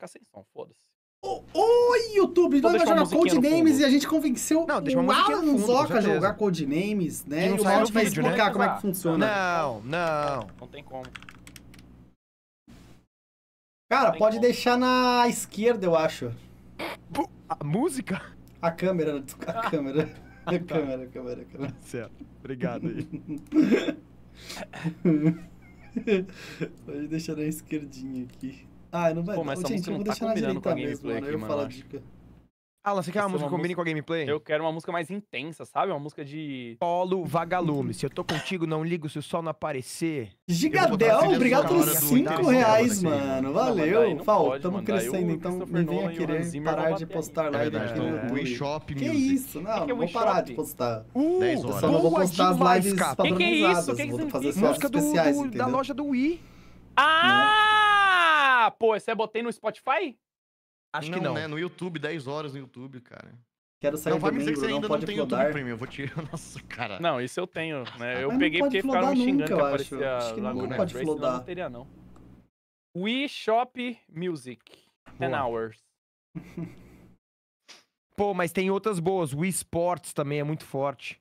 ficar sem som, foda-se. Oi, YouTube, oh, YouTube! Nós jogar Codenames e a gente convenceu não, deixa uma o Alan Zoca a jogar Codenames, né? E, o Malte vai vídeo, né? explicar né? como é que funciona. Não, não. Não tem como. Cara, pode como. deixar na esquerda, eu acho. A música? A câmera, a câmera. Tá. a câmera, a câmera, a câmera. Certo, obrigado aí. pode deixar na esquerdinha aqui. Ah, não vai. Pô, mas essa Gente, música não tá combinando com a gameplay mesmo, aqui, mano. Eu falo a dica. Ah, você quer é uma música que combine música... com a gameplay? Eu quero uma música mais intensa, sabe? Uma música de. Polo vagalume. Se eu tô contigo, não ligo se o sol não aparecer. Gigadel, obrigado pelos 5 reais, mano. Valeu. Fal, tamo crescendo, então não venha querer parar de postar live aqui no Wii Shop que isso? Não, não é vou parar de postar. Uh, eu só não vou postar as lives padronizadas. Que que é isso? Que que vou fazer só especiais, da loja do Wii. Ah! Né? Pô, você botei no Spotify? Acho não, que não. né? No YouTube, 10 horas no YouTube, cara. Quero sair não, vai domingo, me dizer que você ainda não, não tem flodar. YouTube Premium, eu vou tirar. Nossa, cara. Não, isso eu tenho, né? Eu peguei porque ficaram me xingando nunca, que aparecia acho. acho que Laguna não né? pode flodar. não teria, não. We Shop Music. 10 hours. Pô, mas tem outras boas. We Sports também é muito forte.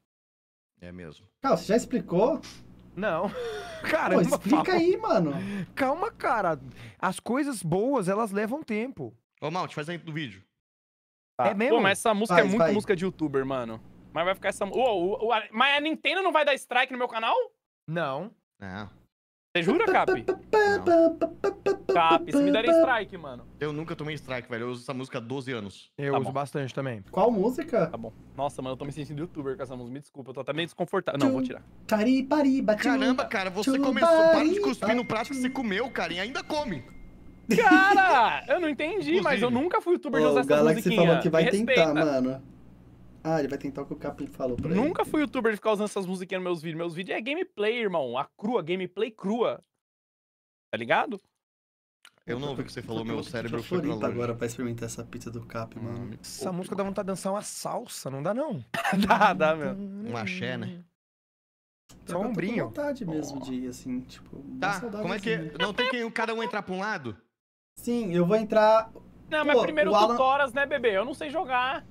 É mesmo. Cara, você já explicou? Não. Cara, Pô, explica aí, mano. Calma, cara. As coisas boas, elas levam tempo. Ô, Malte, faz aí do vídeo. É tá. É mesmo? Pô, mas essa música é muito música de youtuber, mano. Mas vai ficar essa. mas a Nintendo não vai dar strike no meu canal? Não. Não. Você jura, Cap? Não. Cap, se me daria strike, mano. Eu nunca tomei strike, velho. Eu uso essa música há 12 anos. Eu tá uso bom. bastante também. Qual música? Tá bom. Nossa, mano, eu tô me sentindo youtuber com essa música. Me desculpa, eu tô até meio desconfortável. Não, vou tirar. Caramba, cara, você começou. Para de cuspir no prato que você comeu, cara, e ainda come. Cara, eu não entendi, mas eu nunca fui youtuber de usar essa música. O Galaxy falou que vai tentar, mano. Ah, ele vai tentar o que o Capim falou pra Nunca ele. Nunca fui youtuber de ficar usando essas musiquinhas nos meus vídeos. Meus vídeos é gameplay, irmão. A crua, gameplay crua. Tá ligado? Eu não ouvi o que você falou, meu cérebro foi pra agora pra experimentar essa pizza do Cap, hum, mano. Essa música dá vontade de dançar uma salsa, não dá não? dá, dá, meu. Um axé, né? Só um brinho. vontade mesmo de, assim, tipo... Tá, como é que... É? Assim. Não tem que cada um entrar pra um lado? Sim, eu vou entrar... Não, mas primeiro o Alan... né, bebê? Eu não sei jogar.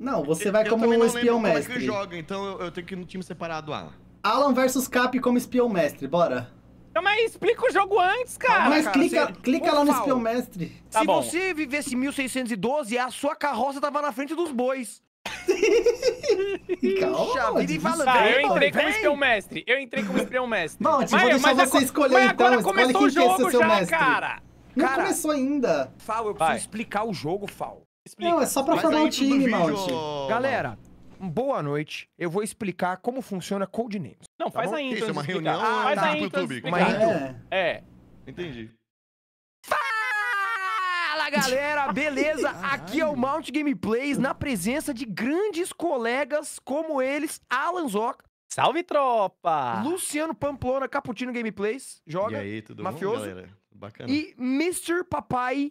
Não, você vai eu como um espião mestre. Como é que joga, então eu, eu, tenho que ir no time separado lá. Alan versus Cap como espião mestre, bora. Não, mas explica o jogo antes, cara. Mas cara, clica, você... clica lá no espião mestre. Tá se bom. você vivesse 1612, a sua carroça tava na frente dos bois. Calma, Já fala. Tá, eu entrei como espião mestre. Eu entrei como espião mestre. Bom, tipo, mas, mas você escolher mas então. Agora começou o jogo já, mestre. cara. Não começou ainda. Fal, eu preciso Vai. explicar o jogo, Fal. Explica. Não, é só pra Mas falar o time, Malte. Galera, boa noite. Eu vou explicar como funciona Code Names. Não, tá faz ainda? a intro. Isso, então, é uma reunião ah, faz tá. a intro YouTube. Uma intro? É. Entendi. Fala, galera. Beleza? Aqui é o Mount Gameplays, na presença de grandes colegas como eles, Alan Zoc. Salve, tropa! Luciano Pamplona, Caputino Gameplays, joga. E aí, tudo mafioso. bom, galera? Bacana. E Mr. Papai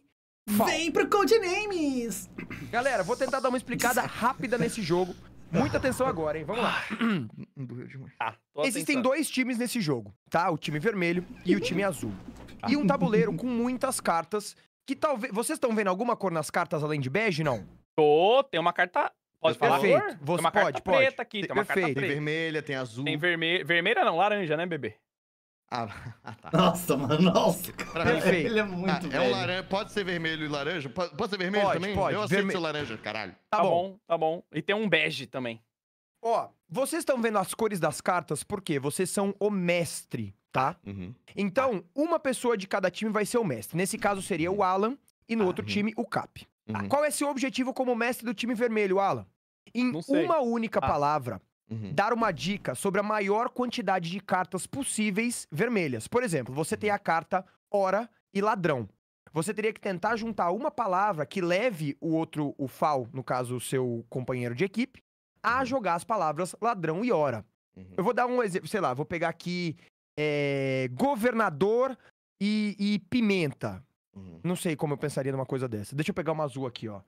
Vem pro Code Names! Galera, vou tentar dar uma explicada rápida nesse jogo. Muita atenção agora, hein? Vamos lá. Ah, Existem atenção. dois times nesse jogo, tá? O time vermelho e o time azul. E um tabuleiro com muitas cartas que talvez... Vocês estão vendo alguma cor nas cartas além de bege, não? Tô, tem uma carta... Pode falar Perfeito. Você tem uma pode, carta pode. preta aqui, tem, tem uma perfeito. carta preta. Tem vermelha, tem azul. Tem vermelha... Vermelha não, laranja, né, bebê? Ah, ah, tá. Nossa, mano, nossa. Cara. Ele é muito ah, É um laranja. Pode ser vermelho e laranja? Pode, pode ser vermelho pode, também? Pode. Eu aceito Verme... seu laranja, caralho. Tá, tá bom. bom. tá bom. E tem um bege também. Ó, vocês estão vendo as cores das cartas porque vocês são o mestre, tá? Uhum. Então, uma pessoa de cada time vai ser o mestre. Nesse caso seria o Alan e no ah, outro uhum. time o Cap. Ah, uhum. Qual é seu objetivo como mestre do time vermelho, Alan? Em uma única ah. palavra, Uhum. Dar uma dica sobre a maior quantidade de cartas possíveis vermelhas. Por exemplo, você tem a carta hora e ladrão. Você teria que tentar juntar uma palavra que leve o outro, o FAL, no caso, o seu companheiro de equipe, a uhum. jogar as palavras ladrão e hora. Uhum. Eu vou dar um exemplo, sei lá, vou pegar aqui é, governador e, e pimenta. Uhum. Não sei como eu pensaria numa coisa dessa. Deixa eu pegar uma azul aqui, ó.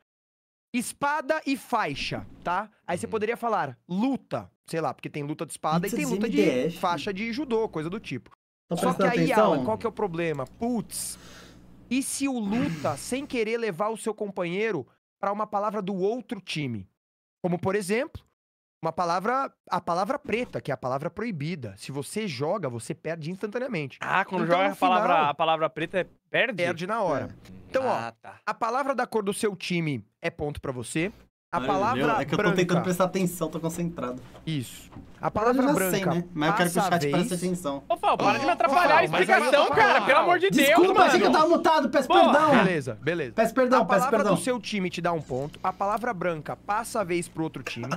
Espada e faixa, tá? Aí você hum. poderia falar luta, sei lá, porque tem luta de espada e tem luta de, de faixa de judô, coisa do tipo. Tô tá Só que aí, atenção. Alan, qual que é o problema? Putz, e se o luta sem querer levar o seu companheiro para uma palavra do outro time? Como, por exemplo, uma palavra, a palavra preta, que é a palavra proibida. Se você joga, você perde instantaneamente. Ah, quando então, joga a final, palavra, a palavra preta, é perde? Perde na hora. É. Então, ah, ó, tá. a palavra da cor do seu time é ponto para você. A palavra é que eu tô branca. tentando prestar atenção, tô concentrado. Isso. A palavra eu já branca. Sei, né? Mas eu quero que o chat vez... preste atenção. Ô, Fal, para oh, de me atrapalhar oh, a é explicação, cara. Pelo amor de Desculpa, Deus, Desculpa, mano. achei que eu tava mutado. Peço Pô. perdão. Beleza, beleza. Peço perdão, peço perdão. A palavra do seu time te dá um ponto. A palavra branca passa a vez pro outro time.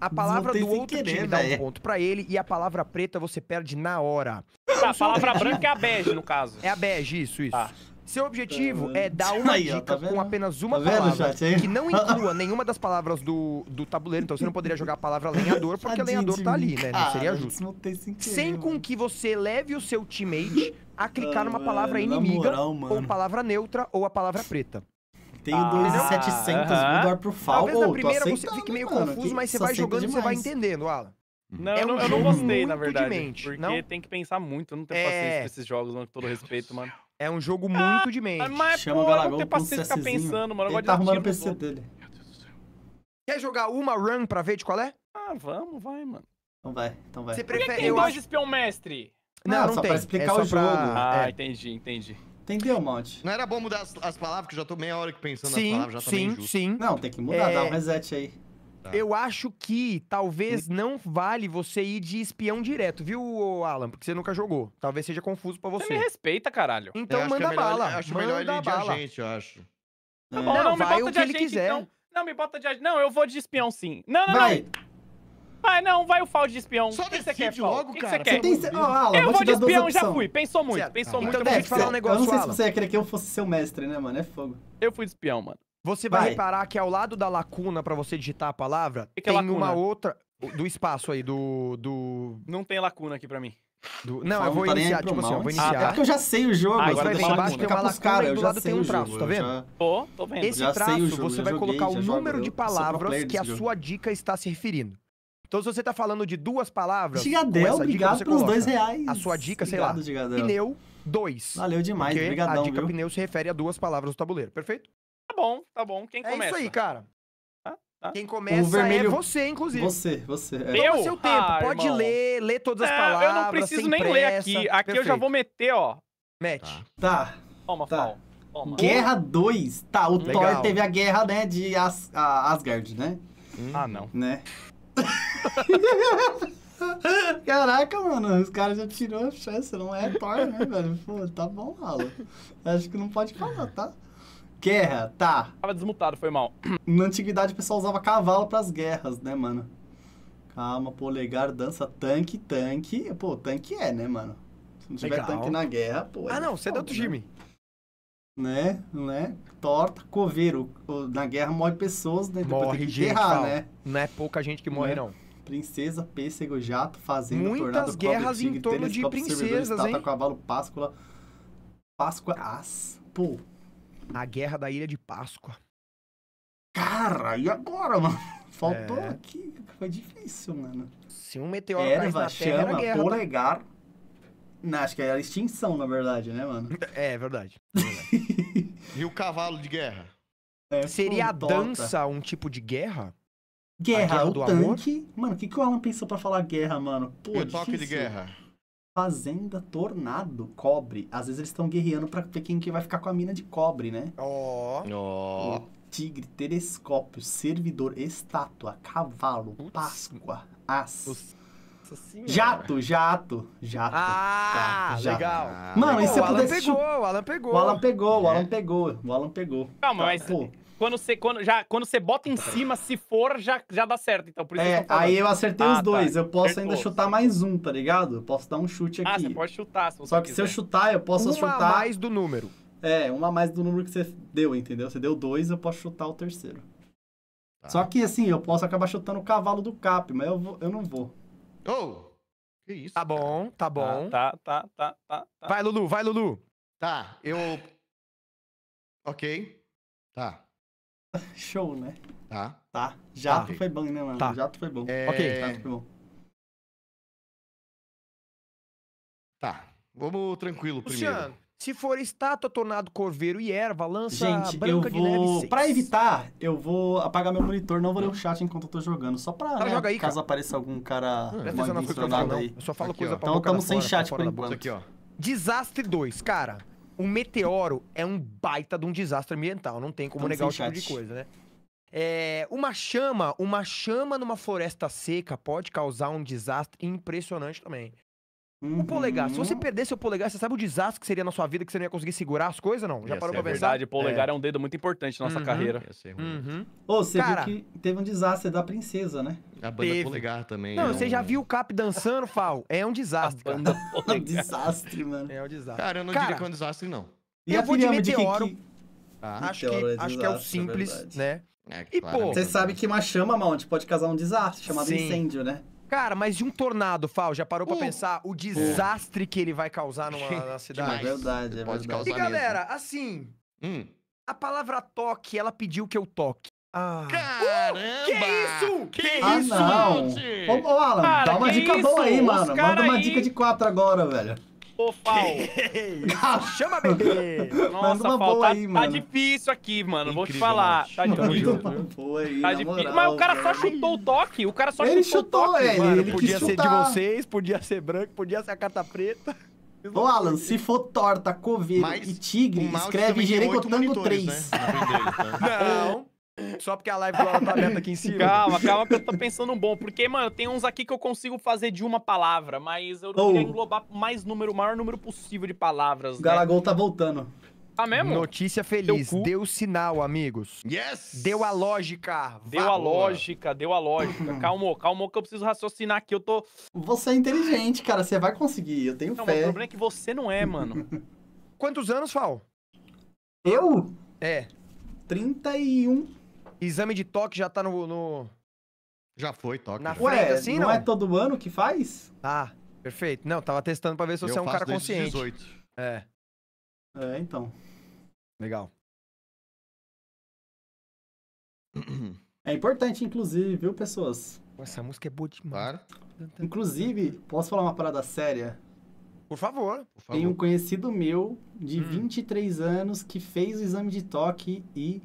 A palavra do outro querer, time véio. dá um ponto pra ele. E a palavra preta você perde na hora. Tá, a palavra branca é a bege, no caso. É a bege, isso, isso. Tá. Seu objetivo é, é dar uma aí, dica tá com apenas uma tá palavra que não inclua nenhuma das palavras do, do tabuleiro. Então você não poderia jogar a palavra lenhador, porque Tadinho lenhador tá ali, né? Cara, não seria justo. Não tem sentido, Sem né, com que você leve o seu teammate a clicar ah, numa palavra inimiga, moral, ou palavra neutra, ou a palavra preta. Tenho ah, 2,700, ah, vou dar pro Fal. Talvez na primeira você fique meio mano, confuso, mas você vai jogando e você vai entendendo, Alan. Uhum. Não, é um eu não gostei, na verdade. Porque não? tem que pensar muito. Eu não tenho é... paciência pra esses jogos, mano, com todo respeito, mano. É um jogo ah, muito ah, de mente. Mas, Chama pô, Galagão, eu não tenho paciência pra ficar pensando, mano. Eu Ele tá arrumando o PC dele. Quer jogar uma run pra ver de qual é? Ah, vamos, vai, mano. Então vai, então vai. Você prefere... Por que, tem dois acho... espião mestre? Não, não, não só tem. pra explicar é o jogo. Ah, é. entendi, entendi. Entendeu, Monte? Não era bom mudar as, as, palavras, que eu já tô meia hora aqui pensando sim, nas palavras, já tá sim, Sim, sim. Não, tem que mudar, é... dá um é. reset aí. Tá. Eu acho que talvez não vale você ir de espião direto, viu, Alan? Porque você nunca jogou. Talvez seja confuso para você. Você me respeita, caralho. Então manda bala. Acho é manda melhor ele ir de agente, eu acho. Tá bom, não, não vai me bota o que ele então. quiser. Então. Não, me bota de agente. Não, eu vou de espião sim. Não, não, vai. não. Vai, não, vai o Fall de espião. Só que você quer, Fal? cara. que você quer? Tem... Oh, Alan, eu vou, de espião, já fui. Pensou muito, certo. pensou ah, muito. Então deixa eu falar um negócio, Eu não sei se você ia querer que eu fosse seu mestre, né, mano? É fogo. Eu fui de espião, mano. Você vai, vai, reparar que ao lado da lacuna para você digitar a palavra, que que é tem é uma outra do espaço aí do do Não tem lacuna aqui para mim. Do... Não, eu vou, tá iniciar, tipo assim, eu vou iniciar, ah, é porque eu já sei o jogo, ah, agora tem embaixo tem uma lacuna e do lado tem um traço, jogo, tá vendo? Já... Tô, tô vendo. Esse já traço, jogo, você vai joguei, colocar o número de palavras que a jogo. sua dica está se referindo. Então, se você tá falando de duas palavras... Gigadel, obrigado dica, pelos dois reais. A sua dica, obrigado, sei lá, Gigadel. pneu, dois. Valeu demais, obrigadão, A dica pneu se refere a duas palavras do tabuleiro, perfeito? Tá bom, tá bom. Quem começa? É isso aí, cara. Quem começa o vermelho... é você, inclusive. Você, você. É. Eu? Toma seu tempo, ah, pode irmão. ler, ler todas as é, palavras. Eu não preciso nem pressa. ler aqui. Aqui Perfeito. eu já vou meter, ó. Mete. Tá. tá. Toma, tá. Toma. Guerra 2. Tá, o Legal. Thor teve a guerra, né, de As Asgard, né? Hum. Ah, não. Né? Caraca, mano, os caras já tirou a chance, não é Thor, né, velho? Pô, tá bom, Ralo. Acho que não pode falar, tá? Guerra, tá. Tava desmutado, foi mal. Na antiguidade o pessoal usava cavalo para as guerras, né, mano? Calma, polegar, dança, tanque, tanque. Pô, tanque é, né, mano? Se não tiver Legal. tanque na guerra, pô. É ah, é não, você é do outro né? time. Né? né? Torta, coveiro. Na guerra morre pessoas, né? Depois morre tem que gente, né? Não é pouca gente que né? morre, não. Princesa, pêssego, jato, fazenda, Muitas tornado, guerras cobre, tigre, em torno de princesas, hein? Tata, cavalo, páscoa, páscoa, as. Pô, a Guerra da Ilha de Páscoa. Cara, e agora, mano? Faltou é... aqui. Foi difícil, mano. Se um meteoro Erva, na Terra, chama, né? polegar... Não, acho que era extinção, na verdade, né, mano? Então, é, é verdade. e o cavalo de guerra? É, Seria a dança um tipo de guerra? Guerra, guerra o tanque. Amor? Mano, o que, que o Alan pensou pra falar guerra, mano? Pô, e o toque de guerra. Fazenda Tornado, cobre. Às vezes eles estão guerreando pra ver quem que vai ficar com a mina de cobre, né? Ó. Oh. Ó. Oh. Tigre, telescópio, servidor, estátua, cavalo, Páscoa, as. Jato, jato, jato. Ah, tá, jato. legal. Mano, ah, e se pudesse... Alan pegou, o Alan pegou. O Alan é. pegou, o Alan pegou, o Alan pegou. Calma, mas... Pô, quando você quando, já, quando você bota em cima, se for, já, já dá certo. Então, por isso é, eu aí eu acertei ah, os dois. Tá. Eu posso Acertou, ainda chutar sim. mais um, tá ligado? Eu posso dar um chute aqui. Ah, você pode chutar, se você Só que quiser. se eu chutar, eu posso uma chutar... Uma mais do número. É, uma mais do número que você deu, entendeu? Você deu dois, eu posso chutar o terceiro. Tá. Só que, assim, eu posso acabar chutando o cavalo do Cap, mas eu, vou, eu não vou. Oh! Que isso? Tá bom, tá bom. Tá, tá, tá, tá, tá. Vai, Lulu, vai, Lulu. Tá, eu. Ok. Tá. Show, né? Tá. Tá. tá. Jato tá. foi bom, né, mano? Tá. Jato foi bom. É... Ok. Jato foi bom. Tá. Vamos tranquilo Luciano, se for estátua, tornado, corveiro e erva, lança Gente, branca eu vou... de Pra evitar, eu vou apagar meu monitor, não vou ler o chat enquanto eu tô jogando. Só pra, né, joga aí, caso cara. apareça algum cara hum, aí. Eu só falo aqui, coisa ó. pra Então estamos sem fora, chat por enquanto. Aqui, ó. Desastre 2, cara um meteoro é um baita de um desastre ambiental, não tem como Tão negar o tipo de coisa, né? É, uma chama, uma chama numa floresta seca pode causar um desastre impressionante também. Uhum. O polegar. Se você perder seu polegar, você sabe o desastre que seria na sua vida, que você não ia conseguir segurar as coisas, não? Já ia parou pra pensar? verdade, é. polegar é. é. um dedo muito importante na nossa uhum. carreira. Uhum. Ô, você Cara, viu que teve um desastre da princesa, né? A banda teve. polegar também. Não, é né? um... você já viu o Cap dançando, Fal? É um desastre. A banda é um desastre, mano. É um desastre. Cara, eu não Cara, diria que é um desastre, não. E eu vou de meteoro. Que... Ah, acho, que, é, acho que é o é é simples, é né? É, e, pô, né? você sabe que uma chama, mano, pode causar um desastre chamado sim. incêndio, né? Cara, mas de um tornado, Fal, já parou pra uh, pensar o desastre uh. que ele vai causar numa, na cidade? É verdade, é pode verdade. E galera, mesmo. assim, hum. a palavra toque, ela pediu que eu toque. Ah. Caramba! Uh, que isso? Que, isso? Ah, não. Ô, ô Alan, cara, dá uma dica isso? boa aí, mano. Manda uma aí... dica de quatro agora, velho. Fofal. Ah, chama bebê. Nossa, uma falta, tá, aí, tá, difícil aqui, mano. Incrível, Vou te falar. Tá difícil. tá difícil. Mas o cara só chutou o toque. O cara só ele chutou, o toque, ele, é, mano. Ele podia ser de vocês, podia ser branco, podia ser a carta preta. Ô, Alan, se for torta, coveiro e tigre, escreve Jerecotango 3. Né? Então. Não. Só porque a live do tá aberta aqui em cima. Calma, calma que eu tô pensando um bom. Porque, mano, tem uns aqui que eu consigo fazer de uma palavra, mas eu não oh. queria englobar mais número, o maior número possível de palavras. O né? Galagol tá voltando. Tá mesmo? Notícia feliz. Deu sinal, amigos. Yes! Deu a lógica. Deu a lógica, deu a lógica. calma, uhum. calma que eu preciso raciocinar aqui. Eu tô. Você é inteligente, cara. Você vai conseguir. Eu tenho não, fé. Mas o problema é que você não é, mano. Quantos anos, Fal? Eu? É. 31. Exame de toque já tá no. no... Já foi toque. Na já. frente, Ué, assim, não, não é todo ano que faz? Ah, perfeito. Não, tava testando pra ver se você é um cara consciente. 18. É. É, então. Legal. É importante, inclusive, viu, pessoas? Essa música é boa demais. Inclusive, posso falar uma parada séria? Por favor. Por favor. Tem um conhecido meu de hum. 23 anos que fez o exame de toque e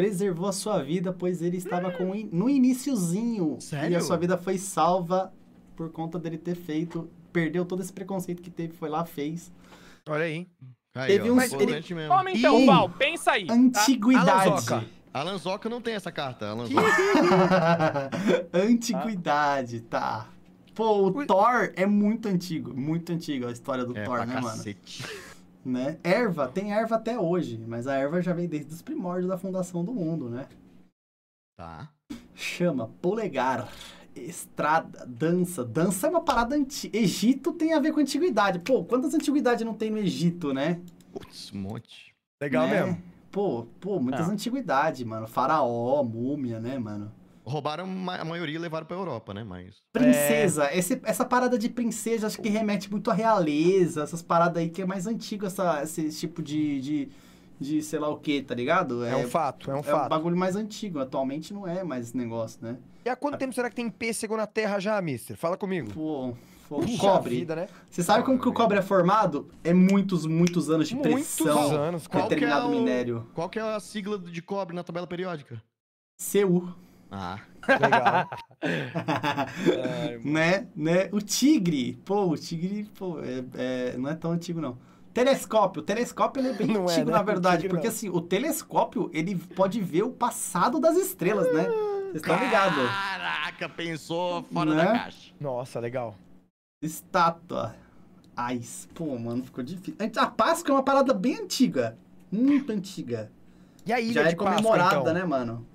preservou a sua vida, pois ele estava hum. com in... no iníciozinho. Sério? E a sua vida foi salva por conta dele ter feito. Perdeu todo esse preconceito que teve, foi lá, fez. Olha aí. aí teve um Ele... Mesmo. Toma então, Val, pensa aí. Tá? Antiguidade. Tá? Alan não tem essa carta. Alan Antiguidade, tá. Pô, o Ui. Thor é muito antigo, muito antigo a história do é, Thor, né, cacete. mano? né? Erva, tem erva até hoje, mas a erva já vem desde os primórdios da fundação do mundo, né? Tá. Chama, polegar, estrada, dança. Dança é uma parada antiga. Egito tem a ver com antiguidade. Pô, quantas antiguidades não tem no Egito, né? Putz, um monte. Legal né? mesmo. Pô, pô, muitas ah. antiguidades, mano. Faraó, múmia, né, mano? roubaram a maioria e levaram pra Europa, né? Mas. Princesa. É... Esse, essa parada de princesa acho que remete muito à realeza, essas paradas aí que é mais antigo essa, esse tipo de, de, de sei lá o que, tá ligado? É, é, é, é, um fato, é um fato. É um bagulho mais antigo. Atualmente não é mais esse negócio, né? E há quanto ah. tempo será que tem pêssego na terra já, mister? Fala comigo. Pô. O cobre. Vida, né? Você sabe como que o cobre é formado? É muitos, muitos anos de muitos pressão. Anos. Qual determinado é o... minério. Qual que é a sigla de cobre na tabela periódica? CU. Ah, legal. né, né? O tigre, pô, o tigre, pô, é, é, não é tão antigo não. Telescópio, o telescópio ele é bem não é, antigo é, na verdade, porque não. assim, o telescópio ele pode ver o passado das estrelas, né? Vocês estão ligados? Caraca, pensou fora né? da caixa. Nossa, legal. Estátua. Ais. Pô, mano, ficou difícil. A Páscoa é uma parada bem antiga. Muito antiga. E a ilha Já é comemorada, Páscoa, então? né, mano?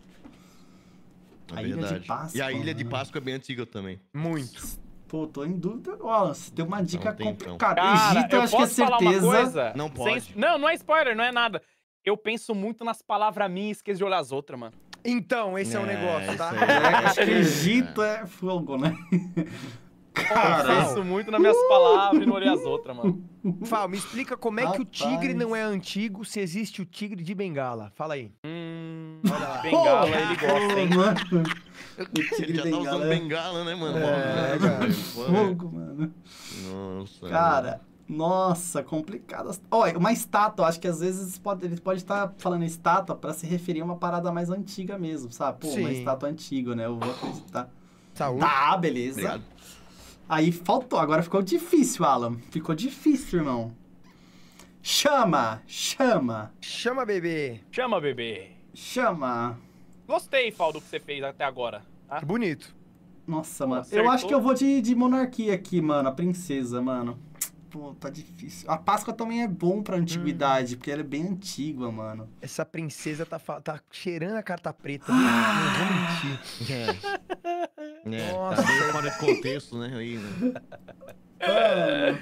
É a Ilha de Páscoa. E a Ilha de né? Páscoa é bem antiga também. Muito. Pô, tô em dúvida. Wallace, tem uma dica não tem, então. complicada. Cara, Egito, eu acho que é certeza. Não pode. Sem... Não, não é spoiler, não é nada. Eu penso muito nas palavras minhas e esqueço de olhar as outras, mano. Então, esse é, é negócio, tá? É, acho que Egito é fogo, né? Cara, eu penso muito nas minhas palavras e não as outras, mano. Fala, me explica como é que o tigre não é antigo se existe o tigre de Bengala. Fala aí. Hum, olha lá. Bengala, ele gosta, hein? O tigre ele já tá usando bengala, é né, mano? É, cara. Né? É fogo, mano. Nossa. Cara, nossa, complicado. Olha, uma estátua, acho que às vezes pode, ele pode estar falando estátua para se referir a uma parada mais antiga mesmo, sabe? Pô, Sim. uma estátua antiga, né? Eu vou acreditar. Saúde. Tá, beleza. Obrigado. Aí faltou, agora ficou difícil, Alan. Ficou difícil, irmão. Chama, chama. Chama, bebê. Chama, bebê. Chama. Gostei, Faldo, que você fez até agora. Tá? Bonito. Nossa, mano. Acertou. Eu acho que eu vou de, de monarquia aqui, mano. A princesa, mano. Pô, tá difícil. A Páscoa também é bom pra antiguidade, hum. porque ela é bem antiga, mano. Essa princesa tá, tá cheirando a carta preta. Ah. Eu vou mentir. É. É, tá Nossa. Tá fora de contexto, né? Aí, né? É.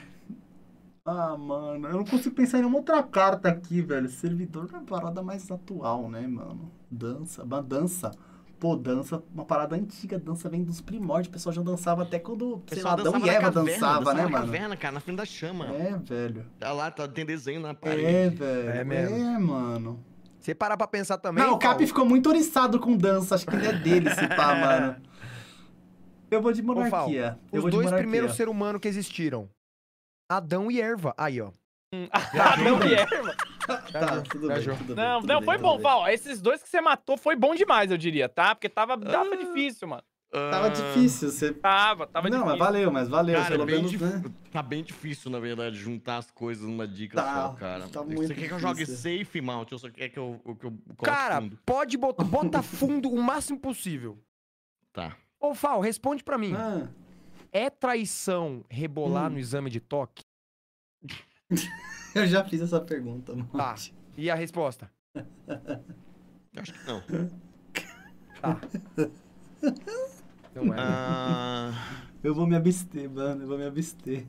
Ah, mano, eu não consigo pensar em nenhuma outra carta aqui, velho. Servidor é uma parada mais atual, né, mano? Dança, uma dança. Pô, dança, uma parada antiga, dança vem dos primórdios. O pessoal já dançava até quando, sei lá, Adão e Eva caverna, dançava, né, na mano? caverna, cara, na frente da chama. É, velho. Tá lá, tá, tem desenho na é, parede. É, velho. É, mesmo. é mano. Você parar pra pensar também. Não, o Cap ficou muito oriçado com dança. Acho que ele é dele, esse pá, mano. Eu vou de monarquia. Ô, os dois primeiros seres humanos que existiram. Adão e Erva. Aí, ó. Hum, Adão e né? Erva. Tá, tudo, bem, tudo não, não, bem, foi bom, Val. Esses dois que você matou foi bom demais, eu diria, tá? Porque tava, tava ah. difícil, mano. Tava ah, difícil, você... Tava, tava não, difícil. Não, mas valeu, mas valeu, cara, pelo menos, dif... né? Tá bem difícil, na verdade, juntar as coisas numa dica tá, só, cara. Tá muito você quer que eu jogue safe, Mount, ou você quer que eu, que eu, eu coloque Cara, fundo? pode botar... Bota fundo o máximo possível. Tá. Ô, Fal, responde para mim. Ah. É traição rebolar hum. no exame de toque? Eu já fiz essa pergunta, mano. Tá. E a resposta? Acho que não. Tá. Não é. Ah... Eu vou me abster, mano. Eu vou me abster.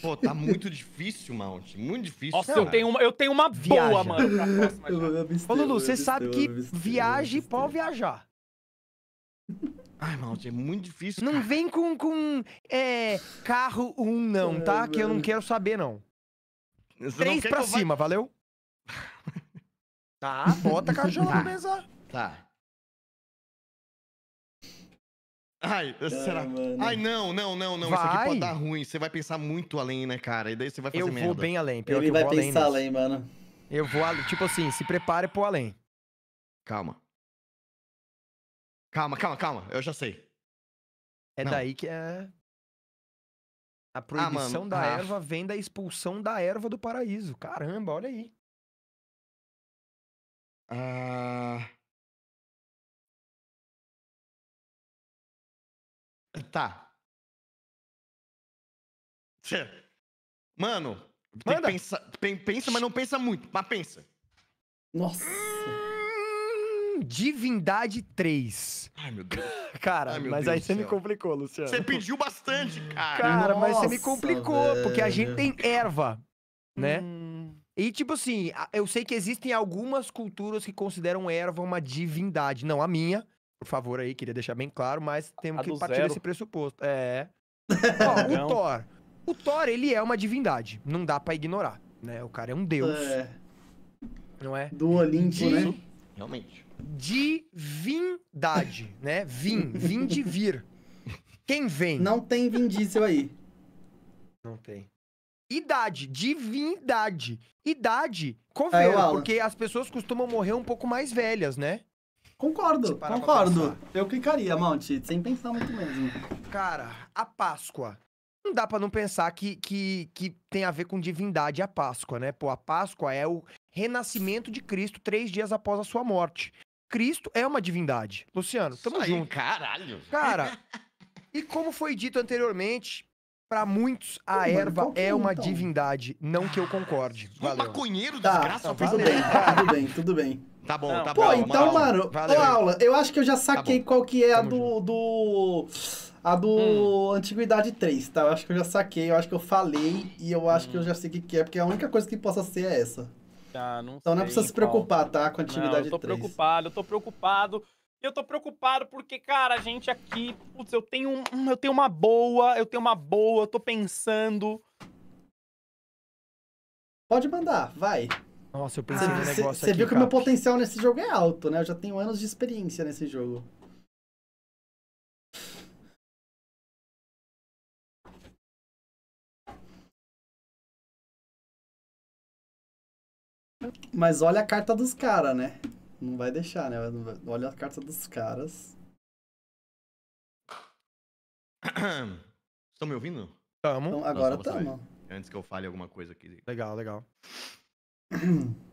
Pô, tá muito difícil, Mount. Muito difícil. Nossa, eu tenho uma, eu tenho uma boa, viaja. mano. Pra próxima, Ô, Lulu, você sabe que viajar, pode viajar. Ai, Malte, é muito difícil. Não cara. vem com, com é, carro 1, um, não, tá? que eu não é. quero saber, não. Você Três não pra cima, vai... valeu? tá, bota cachorro, caixola tá. na ah. mesa. Tá. Ai, Ai será? Mano. Ai, não, não, não, não. Vai? Isso aqui pode dar ruim. Você vai pensar muito além, né, cara? E daí você vai fazer eu merda. Eu vou bem além. Pior Ele que vai eu vou pensar além, além mano. Eu vou, tipo assim, se prepare pro além. Calma. Calma, calma, calma. Eu já sei. É Não. daí que é. A ah, proibição ah, da ah. erva vem da expulsão da erva do paraíso. Caramba, olha aí. Ah. Tá. Mano, que Pensa, pensa, mas não pensa muito, mas pensa. Nossa divindade 3. Ai, meu Deus. Cara, Ai, meu mas Deus aí você me complicou, Luciano. Você pediu bastante, cara. Cara, Nossa, mas você me complicou, velho. porque a gente tem erva, né? Hum. E, tipo assim, eu sei que existem algumas culturas que consideram erva uma divindade. Não a minha, por favor, aí, queria deixar bem claro, mas temos a que partir zero. desse pressuposto. É. Ó, o Thor. O Thor, ele é uma divindade. Não dá para ignorar, né? O cara é um deus. É. Não é? Do Olimpo, né? Realmente divindade, né? Vim, vim de vir. Quem vem? Não tem vindício aí. Não tem. Idade, divindade. Idade, coveiro, é, porque as pessoas costumam morrer um pouco mais velhas, né? Concordo, concordo. Eu clicaria, Monte, sem pensar muito mesmo. Cara, a Páscoa. Não dá para não pensar que, que, que tem a ver com divindade a Páscoa, né? Pô, a Páscoa é o renascimento de Cristo três dias após a sua morte. Cristo é uma divindade. Luciano, tamo Isso junto. caralho. Cara, e como foi dito anteriormente, para muitos a Pô, erva mano, é, é uma então? divindade. Não que eu concorde. Valeu. Um maconheiro tá, desgraça. Tá, tudo bem, tá, tudo bem, tudo bem. Tá bom, não, tá bom. Pô, então, mano, valeu. Ô, aula, eu acho que eu já tá saquei tá qual que é a do, do... A do hum. Antiguidade 3, tá? Eu acho que eu já saquei, eu acho que eu falei e eu acho hum. que eu hum. já sei o que, que é, porque a única coisa que possa ser é essa. Ah, não então sei, não precisa se preocupar, tá? Com a atividade não, eu tô 3. preocupado, eu tô preocupado. Eu tô preocupado porque, cara, gente, aqui, putz, eu tenho, hum, eu tenho uma boa, eu tenho uma boa, eu tô pensando. Pode mandar, vai. Nossa, eu pensei ah, no negócio cê, aqui. Você viu que o meu potencial nesse jogo é alto, né? Eu já tenho anos de experiência nesse jogo. Mas olha a carta dos caras, né? Não vai deixar, né? Olha a carta dos caras. Estão me ouvindo? Tamo. Então, agora estamos Antes que eu fale alguma coisa aqui. Legal, legal.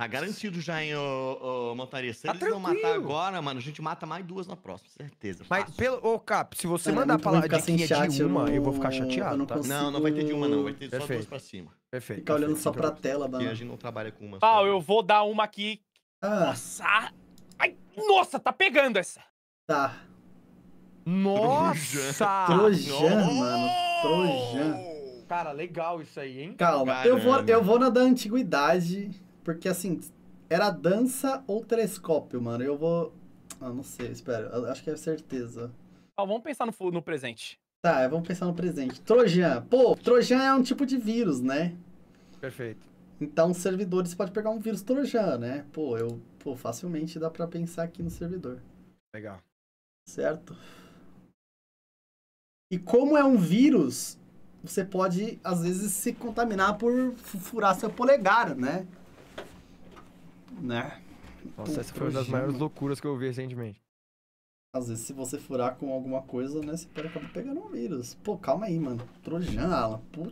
Tá garantido já, hein, ô, ô Montaria. Se tá eles tranquilo. não matar agora, mano, a gente mata mais duas na próxima, certeza. Mas, pelo, ô, Cap, se você mandar falar de quem é chat, de uma, eu, não... eu, vou ficar chateado, não, tá? consigo... não, não, vai ter de uma, não. Vai ter Perfeito. só duas pra cima. Perfeito. Fica olhando só pra tela, mano. Porque a gente não trabalha com uma. Pau, eu vou dar uma aqui. Ah. Nossa! Ah, ai, nossa, tá pegando essa. Tá. Nossa! Trojan, mano. Trojan. Cara, legal isso aí, hein? Calma, eu vou, eu vou na da antiguidade porque assim, era dança ou telescópio, mano. Eu vou. Ah, não sei, espera. Acho que é certeza. Ó, vamos pensar no, no presente. Tá, vamos pensar no presente. Trojan. Pô, Trojan é um tipo de vírus, né? Perfeito. Então, servidores pode pegar um vírus Trojan, né? Pô, eu. Pô, facilmente dá pra pensar aqui no servidor. Legal. Certo. E como é um vírus, você pode, às vezes, se contaminar por furar seu polegar, né? Né? Nossa, essa foi uma das gema. maiores loucuras que eu vi recentemente. Às vezes, se você furar com alguma coisa, né, você pode acabar pegando um vírus. Pô, calma aí, mano. Trojan, Alan. Pô,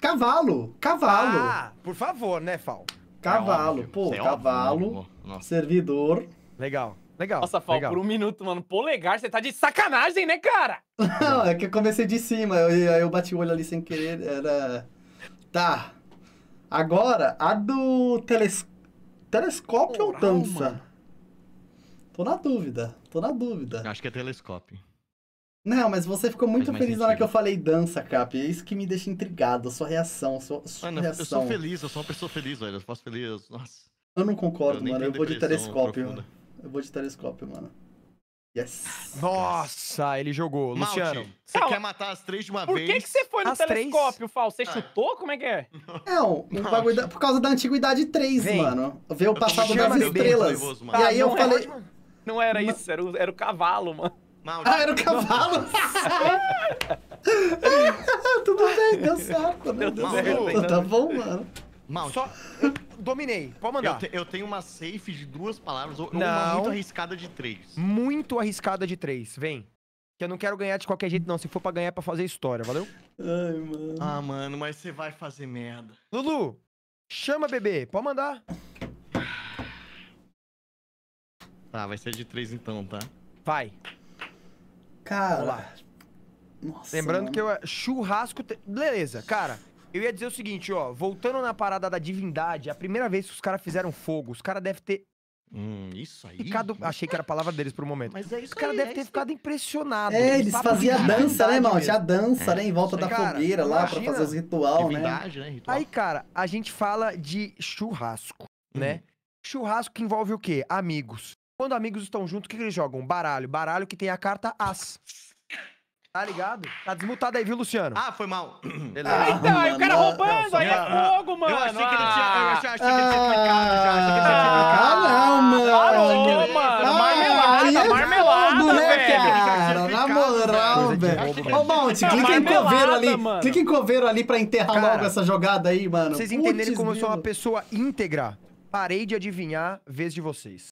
Cavalo! Cavalo! Ah, por favor, né, Fal? Cavalo, é pô, é cavalo, óbvio, né, servidor. Legal, legal. Nossa, Fal, legal. por um minuto, mano. Polegar, você tá de sacanagem, né, cara? Não, é que eu comecei de cima, eu, aí eu bati o olho ali sem querer, era... Tá. Agora, a do telescópio Telescópio Oral, ou dança? Mano. Tô na dúvida, tô na dúvida. Acho que é telescópio. Não, mas você ficou muito feliz sentido. na hora que eu falei dança, Cap. É isso que me deixa intrigado, a sua reação, a sua, a sua mano, reação. Eu sou feliz, eu sou uma pessoa feliz, velho. Eu posso feliz, nossa. Eu não concordo, eu mano. Eu vou de telescópio. Profunda. Eu vou de telescópio, mano. Yes. Nossa, ele jogou. Malte, Luciano. Você quer matar as três de uma por vez? Por que você foi no as telescópio, Fal? Você ah. chutou? Como é que é? Não, da, por causa da antiguidade 3, Vem. mano. Ver o passado das estrelas. Deus, e aí eu é falei. não era isso, era o, era o cavalo, mano. Malte. Ah, era o cavalo? Tudo bem, deu certo. Né? Deu certo. Tá bom, mano. Malte. Só, dominei. Pode mandar. Eu, te, eu, tenho uma safe de duas palavras, ou não. uma muito arriscada de três. Muito arriscada de três, vem. Que eu não quero ganhar de qualquer jeito, não. Se for pra ganhar, é pra fazer história, valeu? Ai, mano. Ah, mano, mas você vai fazer merda. Lulu, chama bebê. Pode mandar. Tá, vai ser de três então, tá? Vai. Cara. Nossa, Lembrando mano. que eu. É churrasco. Te... Beleza, cara. Eu ia dizer o seguinte, ó. Voltando na parada da divindade, a primeira vez que os caras fizeram fogo, os caras devem ter. Hum, isso aí. Ficado... Achei que era a palavra deles por um momento. Mas é isso Os caras devem é ter isso. ficado impressionados. É, eles faziam dança, né, irmão? Tinha a dança, né? Em volta da cara, fogueira lá imagina, pra fazer os ritual, né? né ritual. Aí, cara, a gente fala de churrasco, hum. né? Churrasco que envolve o quê? Amigos. Quando amigos estão juntos, o que, que eles jogam? Baralho. Baralho que tem a carta As. Tá ligado? Tá desmutado aí, viu, Luciano? Ah, foi mal. Beleza. Ah, então, aí o cara roubando, aí é fogo, mano. Eu achei que ele tinha. Eu achei, achei que ele tinha clicado já. Achei que ele tinha clicado. Ah. ah, não, mano. Parou, tá mano. Marmelada, marmelada, velho. Na moral, velho. Ô, Monte, clica em tá coveiro ali. Clica em coveiro ali pra enterrar logo essa jogada aí, mano. Vocês entenderem como eu sou uma pessoa íntegra. Parei de adivinhar, vez de vocês.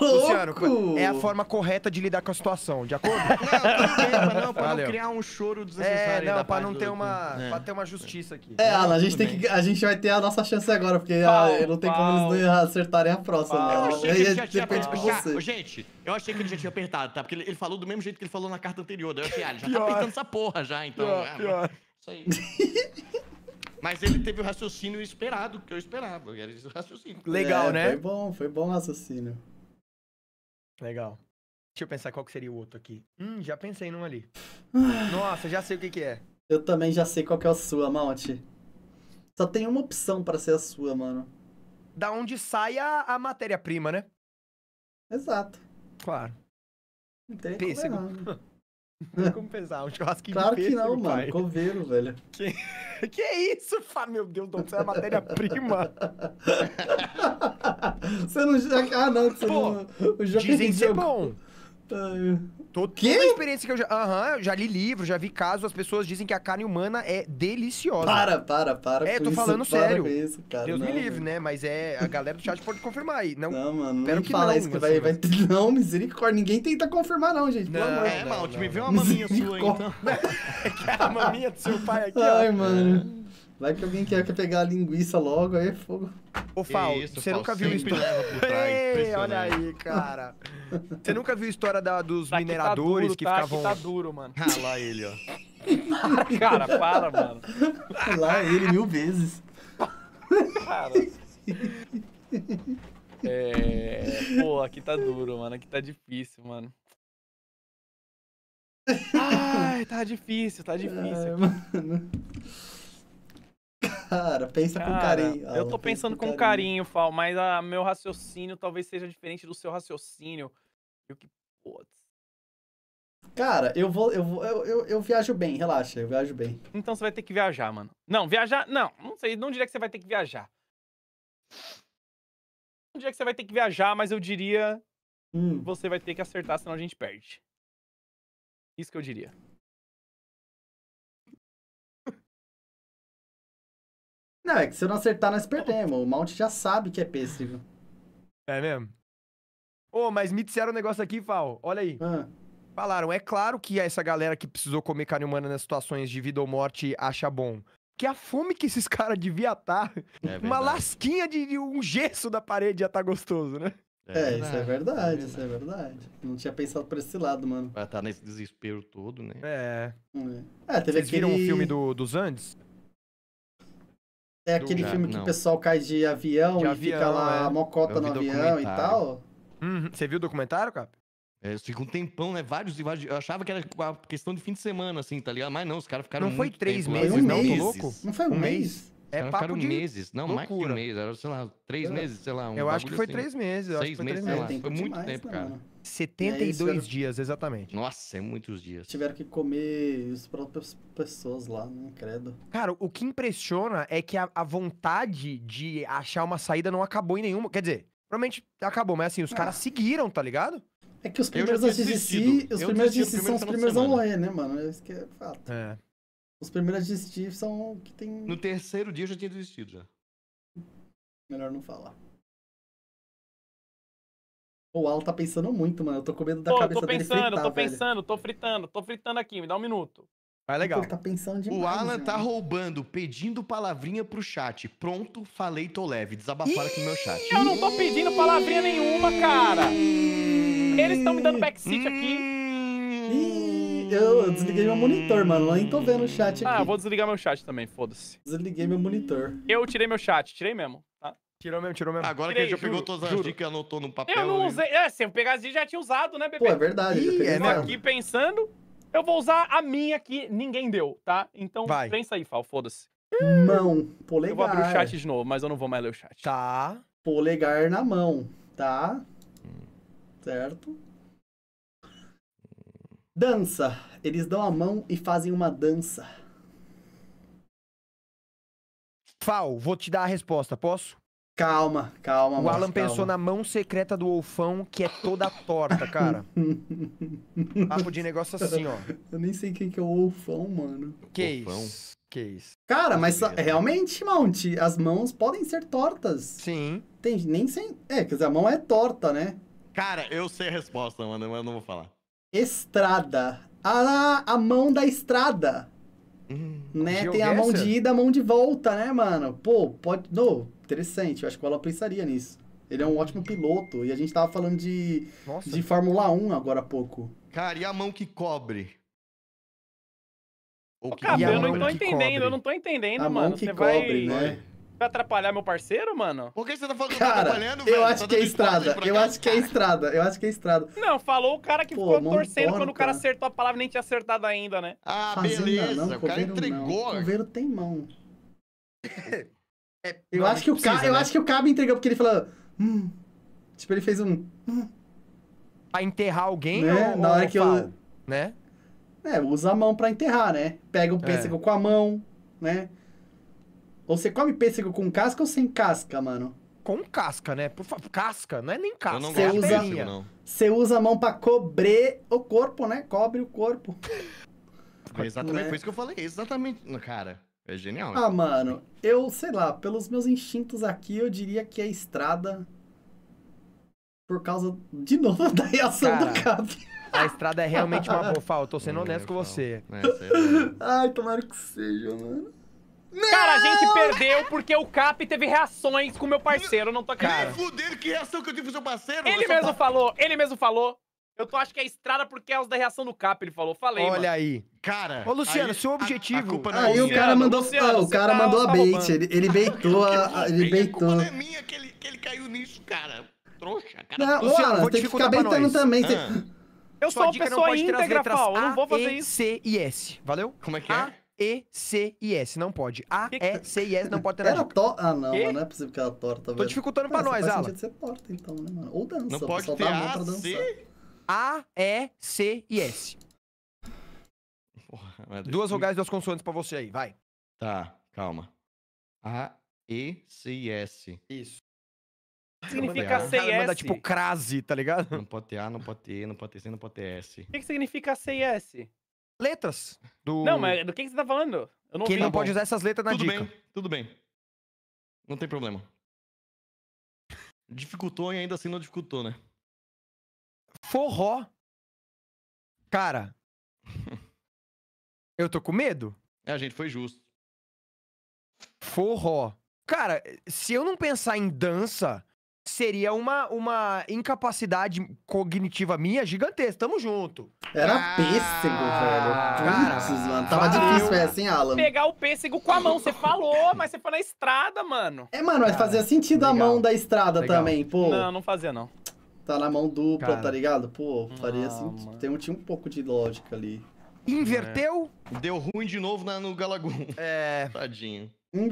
Luciano, é a forma correta de lidar com a situação, de acordo? Não, não, pra Valeu. não criar um choro desnecessário. É, não, pra não ter uma, é. ter uma justiça aqui. É, Alan, a gente, tem que, a gente vai ter a nossa chance agora, porque ah, pau, a, não tem pau. como eles não acertarem a próxima. Pau. Eu achei que ele já tinha Gente, eu achei que ele já tinha apertado, tá? Porque ele, falou do mesmo jeito que ele falou na carta anterior. Daí eu achei, ah, ele já tá pior. tá apertando essa porra já, então. Pior, é, pior. É isso aí. Mas ele teve o raciocínio esperado, que eu esperava. Era raciocínio. Legal, é, né? Foi bom, foi bom o raciocínio. Legal. Deixa eu pensar qual que seria o outro aqui. Hum, já pensei num ali. Ah. Nossa, já sei o que que é. Eu também já sei qual que é a sua, Mount. Só tem uma opção para ser a sua, mano. Da onde sai a, a matéria-prima, né? Exato. Claro. Não tem Pêssego. Como errar, né? Não tem como pensar, um churrasquinho claro de peixe, Claro que não, mano, coveiro, velho. Que, que isso, Fá? Meu Deus, do céu, é matéria-prima. você não... Ah, não, você Pô, não... O jogo é dizem que é bom. Toda a experiência que eu já. Aham, uhum, já li livro, já vi casos, as pessoas dizem que a carne humana é deliciosa. Para, para, para. É, tô isso, falando sério. Isso, cara, Deus não, me livre, mano. né? Mas é. A galera do chat pode confirmar aí. Não, não mano. Não que fala não, isso que vai, assim, vai. Né? Não, misericórdia. Ninguém tenta confirmar, não, gente. Pelo amor É, Malte, me vê uma maminha sua aí, então. É, a maminha do seu pai aqui, Ai, ó. Ai, mano. Vai que alguém quer pegar a linguiça logo, aí é fogo. Ô, Fal, isso, você Fal, nunca viu história. Ei, olha aí, cara. Você nunca viu a história da, dos tá mineradores que, tá duro, que ficavam. Tá, tá duro, mano. Ah, lá ele, ó. cara, para, mano. Lá ele mil vezes. Cara. É. Pô, aqui tá duro, mano. Aqui tá difícil, mano. Ai, tá difícil, tá difícil. Ai, mano cara, pensa cara, com carinho. Alan, eu tô pensando com carinho, carinho Fal, mas a ah, meu raciocínio talvez seja diferente do seu raciocínio. Eu que. Putz. Cara, eu vou, eu vou, eu, eu, eu, viajo bem, relaxa, eu viajo bem. Então você vai ter que viajar, mano. Não, viajar, não, não sei, não diria é que você vai ter que viajar. Não diria é que você vai ter que viajar, mas eu diria hum. você vai ter que acertar, senão a gente perde. Isso que eu diria. Não, é que se eu não acertar, nós perdemos. O Mount já sabe que é pêssego. É mesmo? Ô, oh, mas me disseram um negócio aqui, Val. Olha aí. Ah. Falaram, é claro que essa galera que precisou comer carne humana nas situações de vida ou morte acha bom. Que a fome que esses caras devia estar. É uma lasquinha de, de, um gesso da parede ia estar tá gostoso, né? É, é isso é verdade, isso é, é verdade. Não tinha pensado por esse lado, mano. Vai estar tá nesse desespero todo, né? É. é. Ah, teve Vocês aquele... viram o filme do, dos Andes? É aquele já, filme que não. o pessoal cai de avião de e avião, fica lá é. mocota é no avião e tal? Uhum. Você viu o documentário, Cap? É, fica um tempão, né? Vários e vários. Eu achava que era uma questão de fim de semana, assim, tá ligado? Mas não, os caras ficaram. Não foi três meses, lá, não, meses. louco? Não foi um, um mês? mês? É papo de meses, não, loucura. mais de um mês, era, sei lá, três eu, meses, sei lá. Um eu acho que foi assim. três meses, Seis meses, sei lá. Foi muito mais, tempo, cara. Mano. 72 tiveram... dias, exatamente. Nossa, é muitos dias. Tiveram que comer as próprias pessoas lá, não né, credo. Cara, o que impressiona é que a, a vontade de achar uma saída não acabou em nenhuma. Quer dizer, provavelmente acabou, mas assim, os ah. caras seguiram, tá ligado? É que os primeiros da GCC, os primeiros GCC são os primeiros online, né, mano? É isso que é fato. É. Os primeiros a desistir são que tem. No terceiro dia eu já tinha desistido já. Melhor não falar. O Alan tá pensando muito, mano. Eu tô com medo da tô, cabeça tô pensando, dele fritar, Tô velho. pensando, tô fritando, tô fritando aqui. Me dá um minuto. vai legal. Ele tá pensando demais, o Alan tá mano. roubando, pedindo palavrinha pro chat. Pronto, falei, tô leve. Desabafaram aqui no meu chat. Eu não tô pedindo palavrinha nenhuma, cara. Eles estão me dando backseat aqui. Hum. Ih! eu desliguei meu monitor, mano. Eu nem tô vendo o chat ah, aqui. Ah, vou desligar meu chat também, foda-se. Desliguei meu monitor. Eu tirei meu chat, tirei mesmo. Tá? Tirou mesmo, tirou mesmo. Agora tirei, que ele já pegou todas as juro. dicas, anotou no papel. Eu não usei. É, se eu pegasse já tinha usado, né, bebê? Pô, é verdade. Ih, é, né? aqui pensando. Eu vou usar a minha que ninguém deu, tá? Então Vai. pensa aí, Fal, foda-se. Mão, polegar. Eu vou abrir o chat de novo, mas eu não vou mais ler o chat. Tá. Polegar na mão, tá? Hum. Certo. Dança. Eles dão a mão e fazem uma dança. Fal, vou te dar a resposta, posso? Calma, calma. O Alan pensou na mão secreta do Wolfão, que é toda torta, cara. Papo de negócio assim, ó. Eu nem sei quem que é o Wolfão, mano. Que Wolfão. isso? Que isso? Cara, mas é. realmente, Mount, as mãos podem ser tortas. Sim. Tem, nem sem... É, quer dizer, a mão é torta, né? Cara, eu sei a resposta, mano, mas eu não vou falar. Estrada. Ah, a mão da estrada. Hum, né? Tem a mão de ida, a mão de volta, né, mano? Pô, pode. No, interessante. Eu acho que o Alan pensaria nisso. Ele é um ótimo piloto. E a gente tava falando de, Nossa. de Fórmula 1 agora há pouco. Cara, e a mão que cobre? o que... Cara, eu não tô entendendo, cobre. eu não tô entendendo, a mano. Mão que Você cobre, vai... né? Vai atrapalhar meu parceiro, mano? Por que você tá falando que tá atrapalhando, velho? Eu acho que é estrada. Eu acho que é estrada. Eu acho que é estrada. Não, falou o cara que Pô, ficou torcendo quando o cara acertou a palavra e nem tinha acertado ainda, né? Ah, Fazenda, beleza. Não, o cara entregou. Não. O coveiro tem mão. É, eu, não, acho que o precisa, né? eu acho que o Cabo entregou porque ele falou. Hum. Tipo, ele fez um. Hum. Pra enterrar alguém né? ou, Na hora ou que eu... né? É, usa a mão pra enterrar, né? Pega o é. pêssego é. com a mão, né? Você come pêssego com casca ou sem casca, mano? Com casca, né? Por favor, casca, não é nem casca. Eu não gosto usa, é de pêssego, não. Você usa a mão pra cobrir o corpo, né? Cobre o corpo. É exatamente, né? foi isso que eu falei, exatamente. Cara, é genial. Né? Ah, mano, eu sei lá, pelos meus instintos aqui, eu diria que é a estrada. Por causa, de novo, da reação Cara, do Cap. A estrada é realmente uma boa. Fal, tô sendo é, honesto com você. É, Ai, tomara que seja, mano. Não! Cara, a gente perdeu porque o Cap teve reações com o meu parceiro, não tô acreditando. fuder, que reação que eu tive com seu parceiro? Ele mesmo falou, ele mesmo falou. Eu tô, acho que é estrada por causa da reação do Cap, ele falou. Falei, Olha mano. aí. Cara. Ô, Luciano, aí, seu objetivo. A, a é aí o cara mandou, Luciano, o cara tá, mandou tá a bait, ele, ele a, ele beitou. A culpa é, é minha que ele, que ele caiu nisso, cara. Trouxa, cara. Não, Luciano, tem que ficar beitando também. Ah. Tem... Eu sou uma pessoa íntegra, Paulo. Eu não vou fazer isso. C e S. Valeu? Como é que é? E, C e S. Não pode. A, E, tá- C e S não pode ter nada. era na To... Ah, não, e? não é possível que ela torta, Tô dificultando Cara, pra é, nós, Alan. Faz ser torta, então, né, mano? Ou dança. Não pode ter a, mão a, C? A, E, C e S. Porra, duas vogais, duas consoantes pra você aí, vai. Tá, calma. A, E, C e S. Isso. Significa C CS. Cara, manda tipo crase, tá ligado? Não pode ter A, não pode ter E, não pode ter C, não pode ter S. O que, que significa S? letras do. Não, mas do que, você tá falando? Eu não que vi. ele não pode usar essas letras na tudo dica. Tudo bem, tudo bem. Não tem problema. Dificultou e ainda assim não dificultou, né? Forró. Cara. eu tô com medo. É, a gente foi justo. Forró. Cara, se eu não pensar em dança, seria uma, uma incapacidade cognitiva minha gigantesca. Tamo junto. Era ah, pêssego, velho. Putz, mano. Tava valeu. difícil, é assim, Alan. Pegar o pêssego com a mão. Você falou, mas você foi na estrada, mano. É, mano, mas fazia sentido Legal. a mão da estrada Legal. também, pô. Não, não fazia, não. Tá na mão dupla, cara. tá ligado? Pô, faria ah, assim. Tem, tinha um pouco de lógica ali. Inverteu? É. Deu ruim de novo na, no Galagum. É. Tadinho.